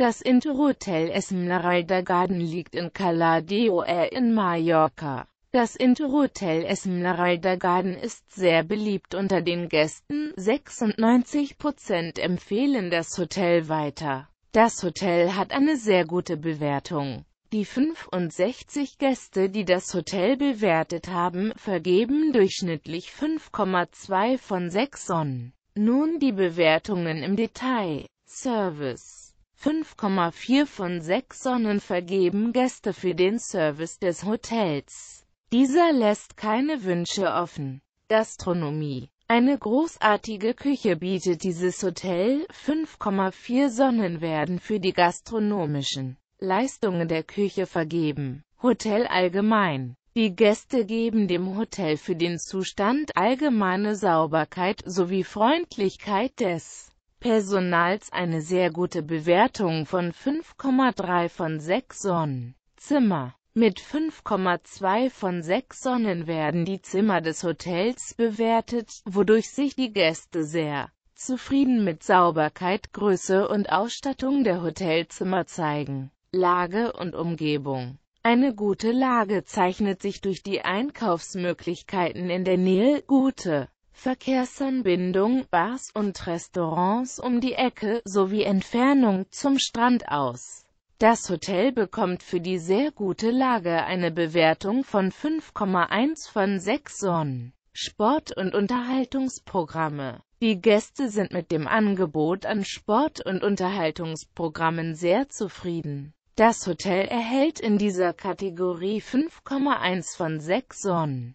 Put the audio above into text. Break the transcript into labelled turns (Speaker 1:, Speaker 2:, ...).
Speaker 1: Das Interhotel Esmeralda Garden liegt in Cala äh, in Mallorca. Das Interhotel Esmeralda Garden ist sehr beliebt unter den Gästen, 96% empfehlen das Hotel weiter. Das Hotel hat eine sehr gute Bewertung. Die 65 Gäste, die das Hotel bewertet haben, vergeben durchschnittlich 5,2 von 6 Sonnen. Nun die Bewertungen im Detail. Service 5,4 von 6 Sonnen vergeben Gäste für den Service des Hotels. Dieser lässt keine Wünsche offen. Gastronomie Eine großartige Küche bietet dieses Hotel, 5,4 Sonnen werden für die gastronomischen Leistungen der Küche vergeben. Hotel allgemein die Gäste geben dem Hotel für den Zustand allgemeine Sauberkeit sowie Freundlichkeit des Personals eine sehr gute Bewertung von 5,3 von 6 Sonnen. Zimmer mit 5,2 von 6 Sonnen werden die Zimmer des Hotels bewertet, wodurch sich die Gäste sehr zufrieden mit Sauberkeit, Größe und Ausstattung der Hotelzimmer zeigen. Lage und Umgebung Eine gute Lage zeichnet sich durch die Einkaufsmöglichkeiten in der Nähe, gute Verkehrsanbindung, Bars und Restaurants um die Ecke, sowie Entfernung zum Strand aus. Das Hotel bekommt für die sehr gute Lage eine Bewertung von 5,1 von 6 Sonnen. Sport- und Unterhaltungsprogramme Die Gäste sind mit dem Angebot an Sport- und Unterhaltungsprogrammen sehr zufrieden. Das Hotel erhält in dieser Kategorie 5,1 von 6 Sonnen.